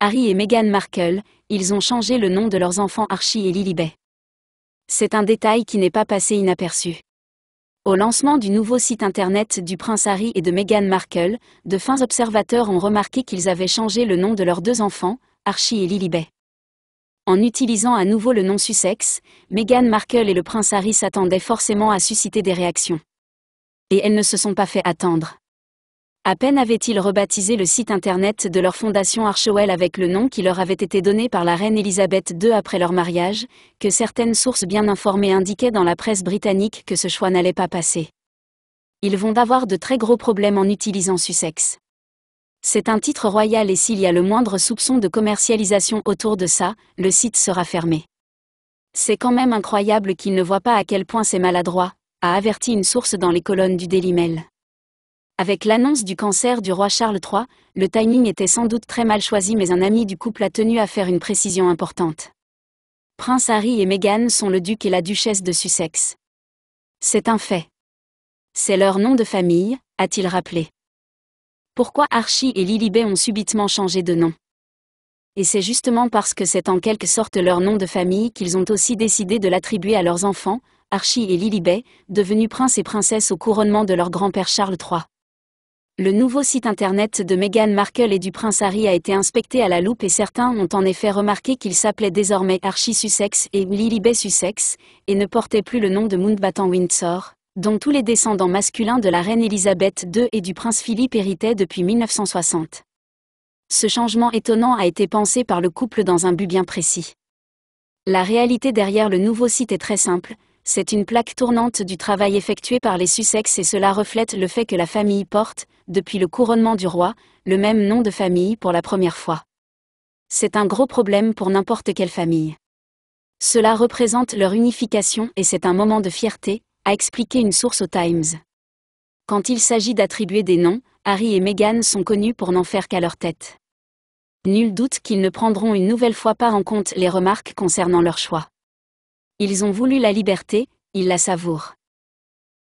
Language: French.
Harry et Meghan Markle, ils ont changé le nom de leurs enfants Archie et Lilibet. C'est un détail qui n'est pas passé inaperçu. Au lancement du nouveau site internet du prince Harry et de Meghan Markle, de fins observateurs ont remarqué qu'ils avaient changé le nom de leurs deux enfants, Archie et Lilibet. En utilisant à nouveau le nom Sussex, Meghan Markle et le prince Harry s'attendaient forcément à susciter des réactions. Et elles ne se sont pas fait attendre. À peine avaient-ils rebaptisé le site internet de leur fondation Archewell avec le nom qui leur avait été donné par la reine Elisabeth II après leur mariage, que certaines sources bien informées indiquaient dans la presse britannique que ce choix n'allait pas passer. Ils vont avoir de très gros problèmes en utilisant Sussex. C'est un titre royal et s'il y a le moindre soupçon de commercialisation autour de ça, le site sera fermé. C'est quand même incroyable qu'ils ne voient pas à quel point c'est maladroit, a averti une source dans les colonnes du Daily Mail. Avec l'annonce du cancer du roi Charles III, le timing était sans doute très mal choisi mais un ami du couple a tenu à faire une précision importante. Prince Harry et Meghan sont le duc et la duchesse de Sussex. C'est un fait. C'est leur nom de famille, a-t-il rappelé. Pourquoi Archie et Lilibet ont subitement changé de nom Et c'est justement parce que c'est en quelque sorte leur nom de famille qu'ils ont aussi décidé de l'attribuer à leurs enfants, Archie et Lilibet, devenus princes et princesses au couronnement de leur grand-père Charles III. Le nouveau site internet de Meghan Markle et du prince Harry a été inspecté à la loupe et certains ont en effet remarqué qu'il s'appelait désormais Archie Sussex et Lilibet Sussex, et ne portait plus le nom de Mountbatten Windsor, dont tous les descendants masculins de la reine Elisabeth II et du prince Philippe héritaient depuis 1960. Ce changement étonnant a été pensé par le couple dans un but bien précis. La réalité derrière le nouveau site est très simple, c'est une plaque tournante du travail effectué par les Sussex et cela reflète le fait que la famille porte, depuis le couronnement du roi, le même nom de famille pour la première fois. C'est un gros problème pour n'importe quelle famille. Cela représente leur unification et c'est un moment de fierté, a expliqué une source au Times. Quand il s'agit d'attribuer des noms, Harry et Meghan sont connus pour n'en faire qu'à leur tête. Nul doute qu'ils ne prendront une nouvelle fois pas en compte les remarques concernant leur choix. Ils ont voulu la liberté, ils la savourent.